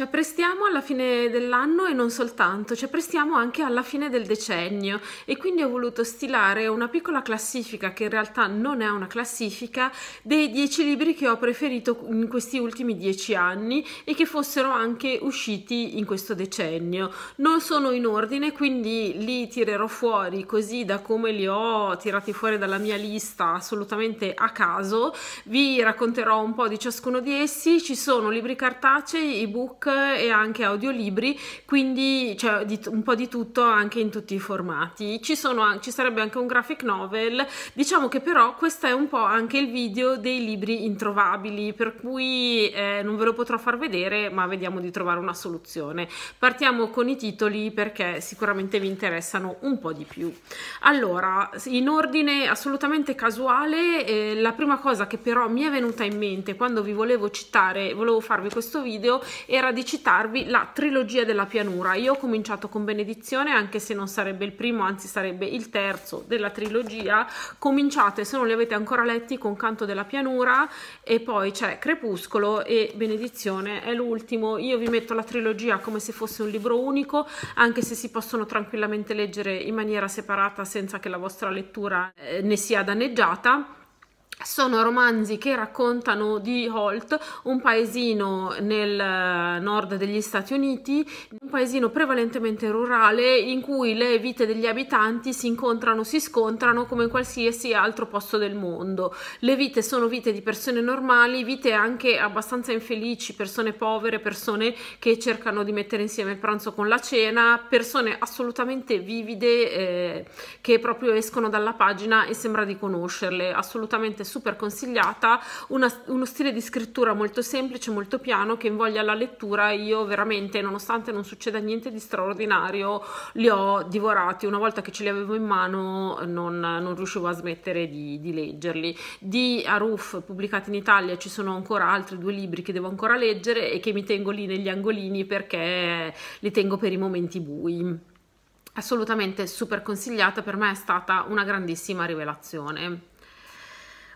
Ci apprestiamo alla fine dell'anno e non soltanto, ci apprestiamo anche alla fine del decennio e quindi ho voluto stilare una piccola classifica che in realtà non è una classifica dei dieci libri che ho preferito in questi ultimi dieci anni e che fossero anche usciti in questo decennio. Non sono in ordine quindi li tirerò fuori così da come li ho tirati fuori dalla mia lista assolutamente a caso, vi racconterò un po' di ciascuno di essi, ci sono libri cartacei, ebook e anche audiolibri, quindi c'è cioè, un po' di tutto anche in tutti i formati. Ci, sono, ci sarebbe anche un graphic novel, diciamo che però questo è un po' anche il video dei libri introvabili, per cui eh, non ve lo potrò far vedere, ma vediamo di trovare una soluzione. Partiamo con i titoli perché sicuramente vi interessano un po' di più. Allora, in ordine assolutamente casuale, eh, la prima cosa che però mi è venuta in mente quando vi volevo citare, volevo farvi questo video, era di di citarvi la trilogia della pianura. Io ho cominciato con Benedizione, anche se non sarebbe il primo, anzi sarebbe il terzo della trilogia. Cominciate, se non li avete ancora letti, con Canto della pianura e poi c'è Crepuscolo e Benedizione è l'ultimo. Io vi metto la trilogia come se fosse un libro unico, anche se si possono tranquillamente leggere in maniera separata senza che la vostra lettura eh, ne sia danneggiata sono romanzi che raccontano di Holt, un paesino nel eh, nord degli Stati Uniti, un paesino prevalentemente rurale in cui le vite degli abitanti si incontrano, si scontrano come in qualsiasi altro posto del mondo. Le vite sono vite di persone normali, vite anche abbastanza infelici, persone povere, persone che cercano di mettere insieme il pranzo con la cena, persone assolutamente vivide eh, che proprio escono dalla pagina e sembra di conoscerle, assolutamente super consigliata, una, uno stile di scrittura molto semplice, molto piano che invoglia la lettura. Io veramente, nonostante non succeda niente di straordinario, li ho divorati. Una volta che ce li avevo in mano non, non riuscivo a smettere di, di leggerli. Di Aruf, pubblicati in Italia, ci sono ancora altri due libri che devo ancora leggere e che mi tengo lì negli angolini perché li tengo per i momenti bui assolutamente super consigliata, per me è stata una grandissima rivelazione.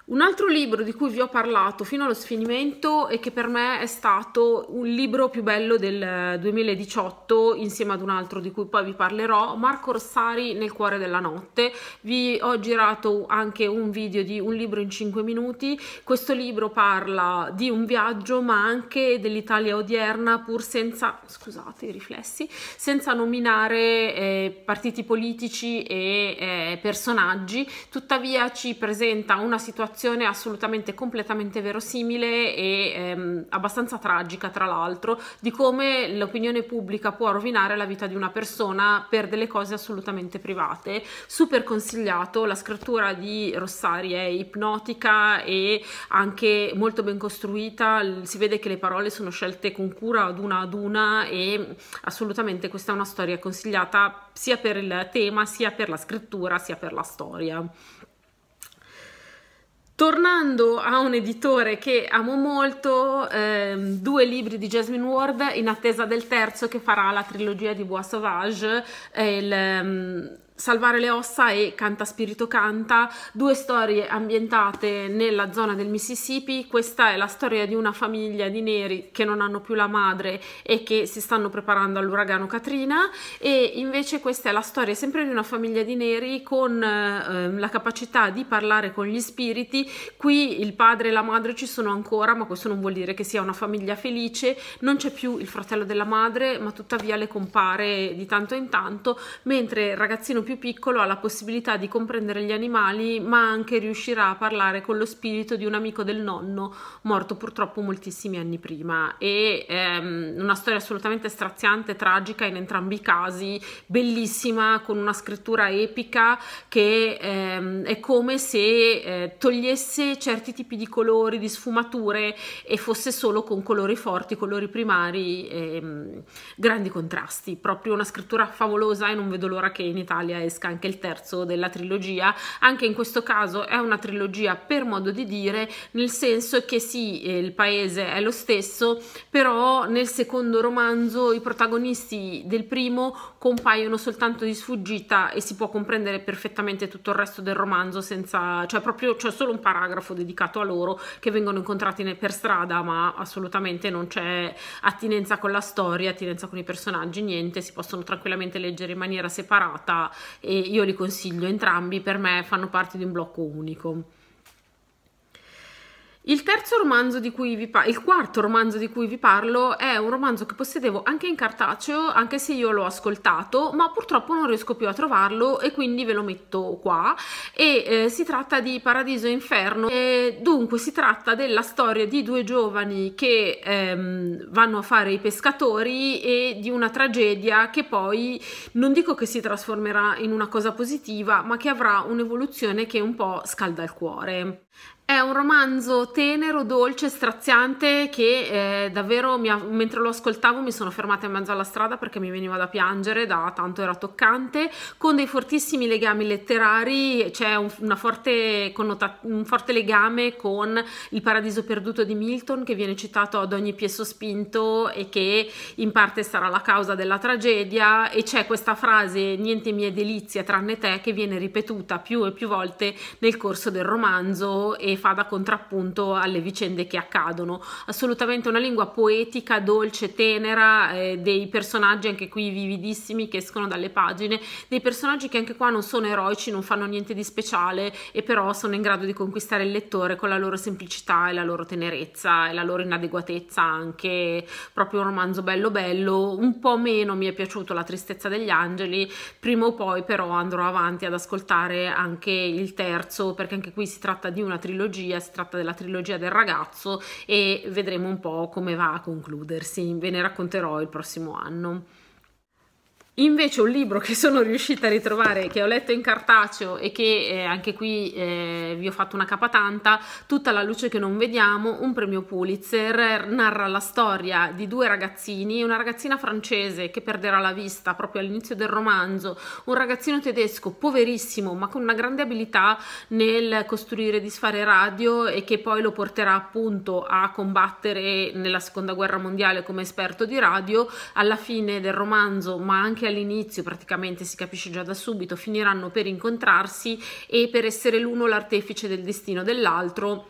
Un altro libro di cui vi ho parlato fino allo sfinimento e che per me è stato un libro più bello del 2018 eh, insieme ad un altro di cui poi vi parlerò, Marco Rossari Nel cuore della notte. Vi ho girato anche un video di un libro in 5 minuti. Questo libro parla di un viaggio ma anche dell'Italia odierna pur senza, scusate i riflessi, senza nominare eh, partiti politici e eh, personaggi. Tuttavia ci presenta una situazione situazione assolutamente completamente verosimile e ehm, abbastanza tragica tra l'altro di come l'opinione pubblica può rovinare la vita di una persona per delle cose assolutamente private super consigliato la scrittura di Rossari è ipnotica e anche molto ben costruita si vede che le parole sono scelte con cura ad una ad una e assolutamente questa è una storia consigliata sia per il tema sia per la scrittura sia per la storia Tornando a un editore che amo molto, ehm, due libri di Jasmine Ward in attesa del terzo che farà la trilogia di Bois Sauvage, il, ehm, Salvare le ossa e Canta Spirito Canta, due storie ambientate nella zona del Mississippi. Questa è la storia di una famiglia di neri che non hanno più la madre e che si stanno preparando all'uragano Katrina e invece questa è la storia sempre di una famiglia di neri con eh, la capacità di parlare con gli spiriti. Qui il padre e la madre ci sono ancora, ma questo non vuol dire che sia una famiglia felice, non c'è più il fratello della madre, ma tuttavia le compare di tanto in tanto, mentre il ragazzino più piccolo ha la possibilità di comprendere gli animali, ma anche riuscirà a parlare con lo spirito di un amico del nonno, morto purtroppo moltissimi anni prima. E ehm, una storia assolutamente straziante, tragica in entrambi i casi, bellissima, con una scrittura epica che ehm, è come se eh, togliesse certi tipi di colori, di sfumature e fosse solo con colori forti, colori primari, ehm, grandi contrasti. Proprio una scrittura favolosa e non vedo l'ora che in Italia Italia esca anche il terzo della trilogia. Anche in questo caso è una trilogia per modo di dire, nel senso che sì, eh, il paese è lo stesso, però nel secondo romanzo i protagonisti del primo compaiono soltanto di sfuggita e si può comprendere perfettamente tutto il resto del romanzo senza, cioè proprio c'è cioè solo un paragrafo dedicato a loro che vengono incontrati per strada, ma assolutamente non c'è attinenza con la storia, attinenza con i personaggi, niente, si possono tranquillamente leggere in maniera separata e io li consiglio entrambi, per me fanno parte di un blocco unico. Il terzo romanzo di cui vi parlo, il quarto romanzo di cui vi parlo è un romanzo che possedevo anche in cartaceo, anche se io l'ho ascoltato, ma purtroppo non riesco più a trovarlo e quindi ve lo metto qua. E eh, si tratta di Paradiso e Inferno. E, dunque si tratta della storia di due giovani che ehm, vanno a fare i pescatori e di una tragedia che poi non dico che si trasformerà in una cosa positiva, ma che avrà un'evoluzione che un po' scalda il cuore. È un romanzo tenero, dolce, straziante che eh, davvero ha, mentre lo ascoltavo mi sono fermata in mezzo alla strada perché mi veniva da piangere, da tanto era toccante, con dei fortissimi legami letterari, c'è un, forte un forte legame con Il paradiso perduto di Milton che viene citato ad ogni pie sospinto e che in parte sarà la causa della tragedia e c'è questa frase niente mie delizie tranne te che viene ripetuta più e più volte nel corso del romanzo e fa da contrappunto alle vicende che accadono. Assolutamente una lingua poetica, dolce, tenera, eh, dei personaggi anche qui vividissimi che escono dalle pagine, dei personaggi che anche qua non sono eroici, non fanno niente di speciale e però sono in grado di conquistare il lettore con la loro semplicità e la loro tenerezza e la loro inadeguatezza anche, proprio un romanzo bello bello, un po' meno mi è piaciuto La tristezza degli angeli, prima o poi però andrò avanti ad ascoltare anche il terzo perché anche qui si tratta di una trilogia trilogia, si tratta della trilogia del ragazzo e vedremo un po' come va a concludersi, ve ne racconterò il prossimo anno. Invece un libro che sono riuscita a ritrovare, che ho letto in cartaceo e che eh, anche qui eh, vi ho fatto una capatanta, Tutta la luce che non vediamo, un premio Pulitzer, narra la storia di due ragazzini, una ragazzina francese che perderà la vista proprio all'inizio del romanzo, un ragazzino tedesco poverissimo ma con una grande abilità nel costruire e disfare radio e che poi lo porterà appunto a combattere nella seconda guerra mondiale come esperto di radio, alla fine del romanzo ma anche anche all'inizio praticamente si capisce già da subito, finiranno per incontrarsi e per essere l'uno l'artefice del destino dell'altro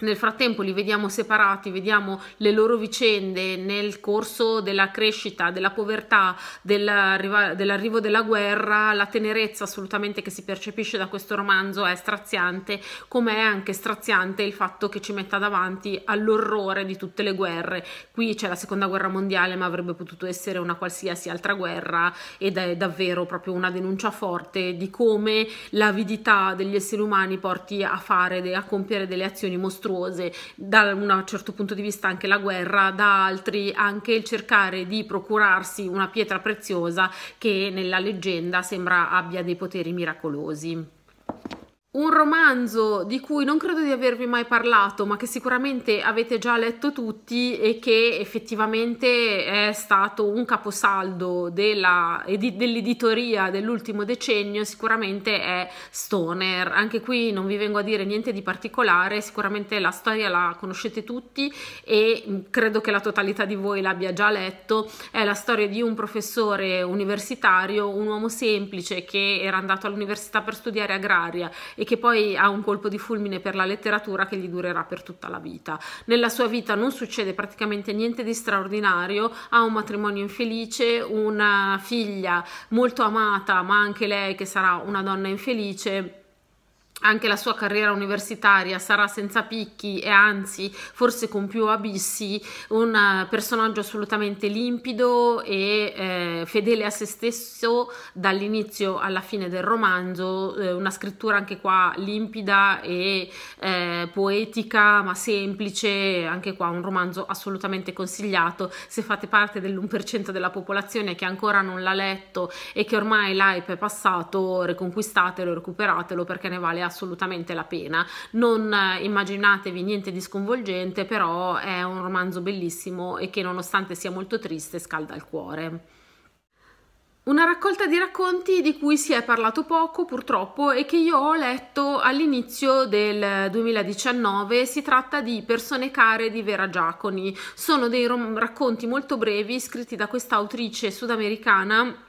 nel frattempo li vediamo separati, vediamo le loro vicende nel corso della crescita, della povertà, dell'arrivo della guerra, la tenerezza assolutamente che si percepisce da questo romanzo è straziante, come è anche straziante il fatto che ci metta davanti all'orrore di tutte le guerre. Qui c'è la seconda guerra mondiale, ma avrebbe potuto essere una qualsiasi altra guerra ed è davvero proprio una denuncia forte di come l'avidità degli esseri umani porti a fare, a compiere delle azioni mostruose disastrose da un certo punto di vista anche la guerra, da altri anche il cercare di procurarsi una pietra preziosa che nella leggenda sembra abbia dei poteri miracolosi un romanzo di cui non credo di avervi mai parlato, ma che sicuramente avete già letto tutti e che effettivamente è stato un caposaldo della, ed, dell'editoria dell'ultimo decennio, sicuramente è Stoner. Anche qui non vi vengo a dire niente di particolare, sicuramente la storia la conoscete tutti e mm, credo che la totalità di voi l'abbia già letto. È la storia di un professore universitario, un uomo semplice che era andato all'università per studiare agraria e che poi ha un colpo di fulmine per la letteratura che gli durerà per tutta la vita. Nella sua vita non succede praticamente niente di straordinario, ha un matrimonio infelice, una figlia molto amata, ma anche lei che sarà una donna infelice anche la sua carriera universitaria sarà senza picchi e anzi forse con più abissi un eh, personaggio assolutamente limpido e eh, fedele a se stesso dall'inizio alla fine del romanzo eh, una scrittura anche qua limpida e eh, poetica ma semplice anche qua un romanzo assolutamente consigliato se fate parte dell'1% della popolazione che ancora non l'ha letto e che ormai l'hype è passato reconquistatelo recuperatelo perché ne vale assolutamente assolutamente la pena. Non eh, immaginatevi niente di sconvolgente, però è un romanzo bellissimo e che nonostante sia molto triste scalda il cuore. Una raccolta di racconti di cui si è parlato poco purtroppo e che io ho letto all'inizio del 2019, si tratta di Persone care di Vera Giaconi. Sono dei racconti molto brevi scritti da questa autrice sudamericana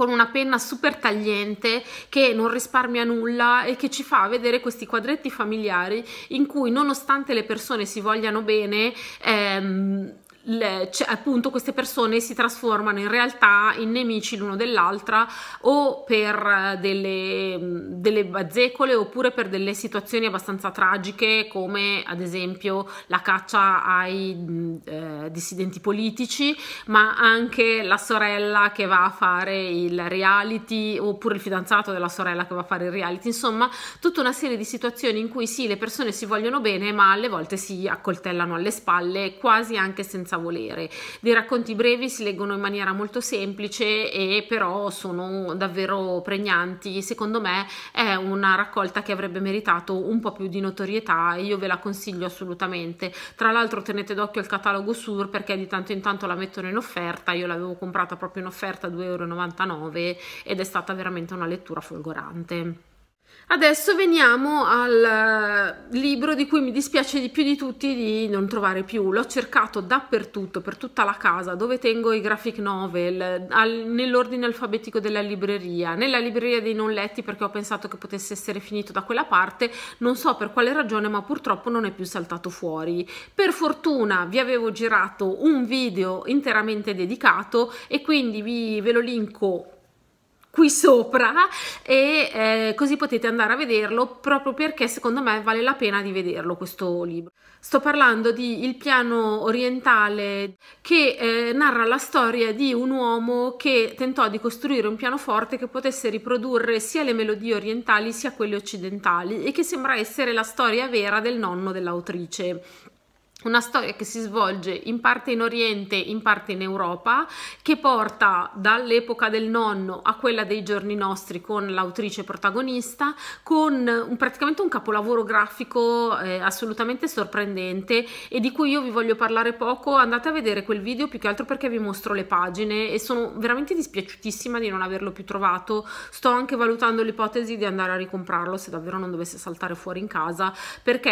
con una penna super tagliente che non risparmia nulla e che ci fa vedere questi quadretti familiari in cui nonostante le persone si vogliano bene ehm, le, cioè, appunto queste persone si trasformano in realtà in nemici l'uno dell'altra o per eh, delle, mm, delle bazzecole oppure per delle situazioni abbastanza tragiche come ad esempio la caccia ai mm, eh, dissidenti politici ma anche la sorella che va a fare il reality oppure il fidanzato della sorella che va a fare il reality insomma tutta una serie di situazioni in cui sì le persone si vogliono bene ma alle volte si accoltellano alle spalle quasi anche senza senza volere. Dei racconti brevi si leggono in maniera molto semplice e però sono davvero pregnanti. Secondo me è una raccolta che avrebbe meritato un po' più di notorietà e io ve la consiglio assolutamente. Tra l'altro tenete d'occhio il catalogo Sur perché di tanto in tanto la mettono in offerta, io l'avevo comprata proprio in offerta a 2,99 euro ed è stata veramente una lettura folgorante. Adesso veniamo al eh, libro di cui mi dispiace di più di tutti di non trovare più. L'ho cercato dappertutto, per tutta la casa, dove tengo i graphic novel, al, nell'ordine alfabetico della libreria, nella libreria dei non letti perché ho pensato che potesse essere finito da quella parte, non so per quale ragione, ma purtroppo non è più saltato fuori. Per fortuna vi avevo girato un video interamente dedicato e quindi vi, ve lo linko qui sopra e eh, così potete andare a vederlo proprio perché secondo me vale la pena di vederlo questo libro. Sto parlando di Il piano orientale che eh, narra la storia di un uomo che tentò di costruire un pianoforte che potesse riprodurre sia le melodie orientali sia quelle occidentali e che sembra essere la storia vera del nonno dell'autrice una storia che si svolge in parte in Oriente, in parte in Europa, che porta dall'epoca del nonno a quella dei giorni nostri con l'autrice protagonista, con un, praticamente un capolavoro grafico eh, assolutamente sorprendente e di cui io vi voglio parlare poco. Andate a vedere quel video più che altro perché vi mostro le pagine e sono veramente dispiaciutissima di non averlo più trovato. Sto anche valutando l'ipotesi di andare a ricomprarlo se davvero non dovesse saltare fuori in casa, perché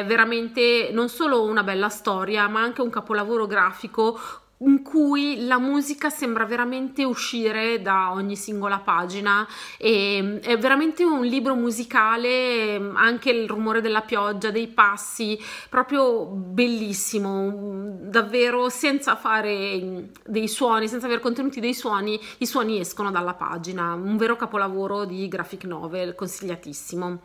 è veramente non solo una bella storia, ma anche un capolavoro grafico in cui la musica sembra veramente uscire da ogni singola pagina e mm, è veramente un libro musicale, mm, anche il rumore della pioggia, dei passi, proprio bellissimo, mm, davvero senza fare dei suoni, senza aver contenuti dei suoni, i suoni escono dalla pagina, un vero capolavoro di graphic novel, consigliatissimo.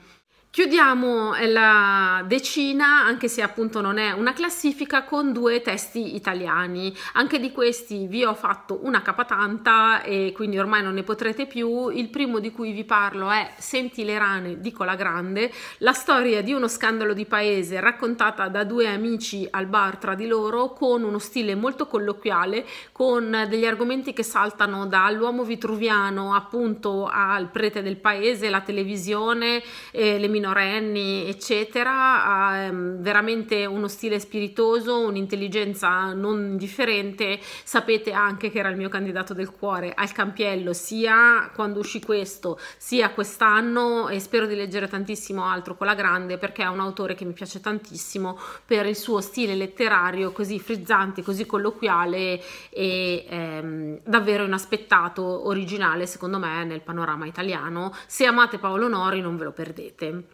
Chiudiamo eh, la decina, anche se appunto non è una classifica, con due testi italiani. Anche di questi vi ho fatto una capatanta e quindi ormai non ne potrete più. Il primo di cui vi parlo è Senti le rane di Grande, la storia di uno scandalo di paese raccontata da due amici al bar tra di loro con uno stile molto colloquiale, con degli argomenti che saltano dall'uomo vitruviano appunto al prete del paese, la televisione, eh, le minoranze minorenni, eccetera, ha ehm, veramente uno stile spiritoso, un'intelligenza non indifferente. Sapete anche che era il mio candidato del cuore al campiello, sia quando uscì questo, sia quest'anno e spero di leggere tantissimo altro con la grande perché è un autore che mi piace tantissimo per il suo stile letterario così frizzante, così colloquiale e ehm, davvero inaspettato, originale secondo me nel panorama italiano. Se amate Paolo Nori non ve lo perdete.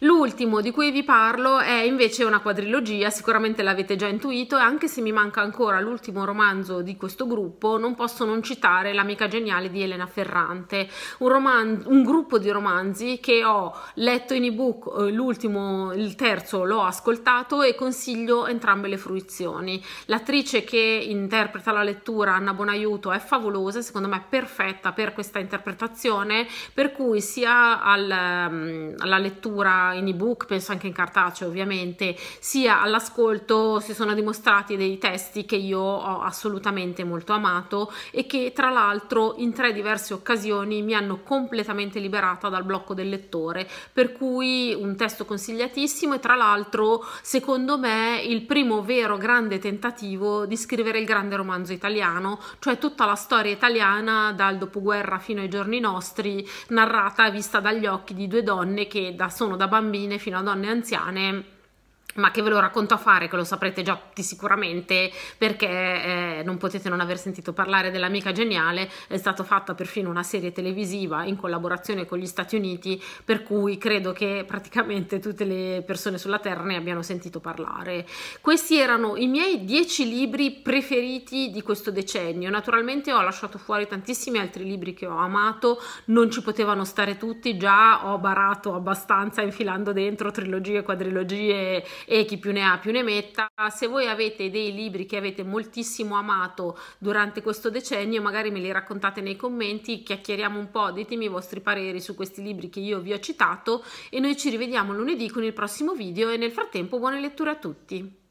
L'ultimo di cui vi parlo è invece una quadrilogia, sicuramente l'avete già intuito, e anche se mi manca ancora l'ultimo romanzo di questo gruppo, non posso non citare L'amica geniale di Elena Ferrante, un, roman- un gruppo di romanzi che ho letto in ebook, eh, l'ultimo, il terzo l'ho ascoltato e consiglio entrambe le fruizioni. L'attrice che interpreta la lettura, Anna Bonaiuto, è favolosa, secondo me è perfetta per questa interpretazione, per cui sia al, mm, alla lettura in ebook, penso anche in cartaceo ovviamente, sia all'ascolto si sono dimostrati dei testi che io ho assolutamente molto amato e che tra l'altro in tre diverse occasioni mi hanno completamente liberata dal blocco del lettore, per cui un testo consigliatissimo e tra l'altro secondo me il primo vero grande tentativo di scrivere il grande romanzo italiano, cioè tutta la storia italiana dal dopoguerra fino ai giorni nostri, narrata e vista dagli occhi di due donne che da, sono da bambine bambine fino a donne anziane ma che ve lo racconto a fare, che lo saprete già tutti sicuramente perché eh, non potete non aver sentito parlare dell'amica geniale, è stata fatta perfino una serie televisiva in collaborazione con gli Stati Uniti, per cui credo che praticamente tutte le persone sulla Terra ne abbiano sentito parlare. Questi erano i miei dieci libri preferiti di questo decennio, naturalmente ho lasciato fuori tantissimi altri libri che ho amato, non ci potevano stare tutti, già ho barato abbastanza infilando dentro trilogie, quadrilogie e chi più ne ha più ne metta. Se voi avete dei libri che avete moltissimo amato durante questo decennio, magari me li raccontate nei commenti, chiacchieriamo un po', ditemi i vostri pareri su questi libri che io vi ho citato e noi ci rivediamo lunedì con il prossimo video e nel frattempo buone letture a tutti.